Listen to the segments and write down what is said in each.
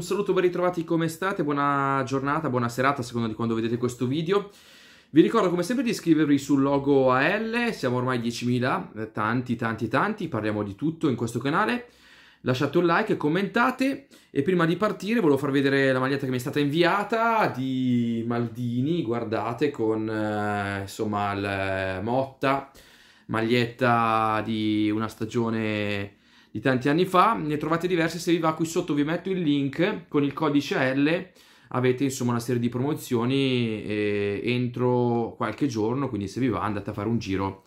Un saluto, ben ritrovati, come state? Buona giornata, buona serata, a seconda di quando vedete questo video. Vi ricordo come sempre di iscrivervi sul logo AL, siamo ormai 10.000, eh, tanti, tanti, tanti, parliamo di tutto in questo canale. Lasciate un like, commentate e prima di partire volevo far vedere la maglietta che mi è stata inviata di Maldini, guardate, con eh, insomma il eh, Motta, maglietta di una stagione di tanti anni fa, ne trovate diverse se vi va qui sotto vi metto il link con il codice L avete insomma una serie di promozioni eh, entro qualche giorno, quindi se vi va andate a fare un giro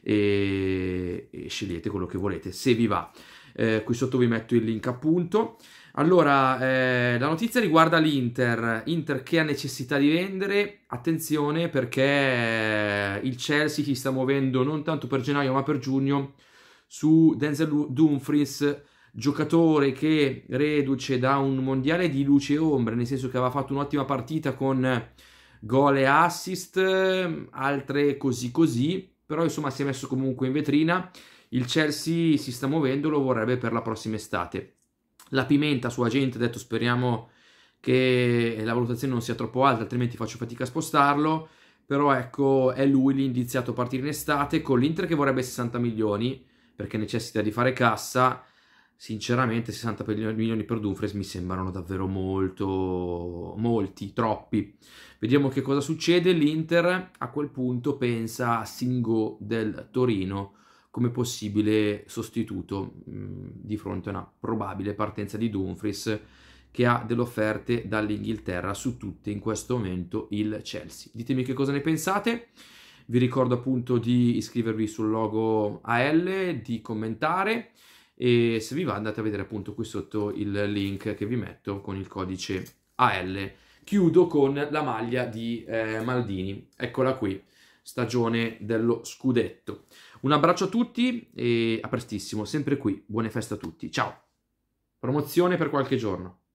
e, e scegliete quello che volete, se vi va. Eh, qui sotto vi metto il link appunto. Allora, eh, la notizia riguarda l'Inter, Inter che ha necessità di vendere, attenzione perché il Chelsea si sta muovendo non tanto per gennaio ma per giugno su Denzel Dumfries, giocatore che reduce da un mondiale di luce e ombre, nel senso che aveva fatto un'ottima partita con gol e assist, altre così così, però insomma si è messo comunque in vetrina. Il Chelsea si sta muovendo, lo vorrebbe per la prossima estate. La Pimenta, sua agente, ha detto speriamo che la valutazione non sia troppo alta, altrimenti faccio fatica a spostarlo. Però ecco, è lui l'indiziato a partire in estate con l'Inter che vorrebbe 60 milioni perché necessita di fare cassa, sinceramente 60 milioni per Dumfries mi sembrano davvero molto, molti, troppi. Vediamo che cosa succede, l'Inter a quel punto pensa a Singo del Torino come possibile sostituto mh, mm, di fronte a una probabile partenza di Dumfries che ha delle offerte dall'Inghilterra su tutte in questo momento il Chelsea. Ditemi che cosa ne pensate. Vi ricordo appunto di iscrivervi sul logo AL, di commentare e se vi va andate a vedere appunto qui sotto il link che vi metto con il codice AL. Chiudo con la maglia di eh, Maldini, eccola qui, stagione dello scudetto. Un abbraccio a tutti e a prestissimo, sempre qui, buone feste a tutti, ciao! Promozione per qualche giorno.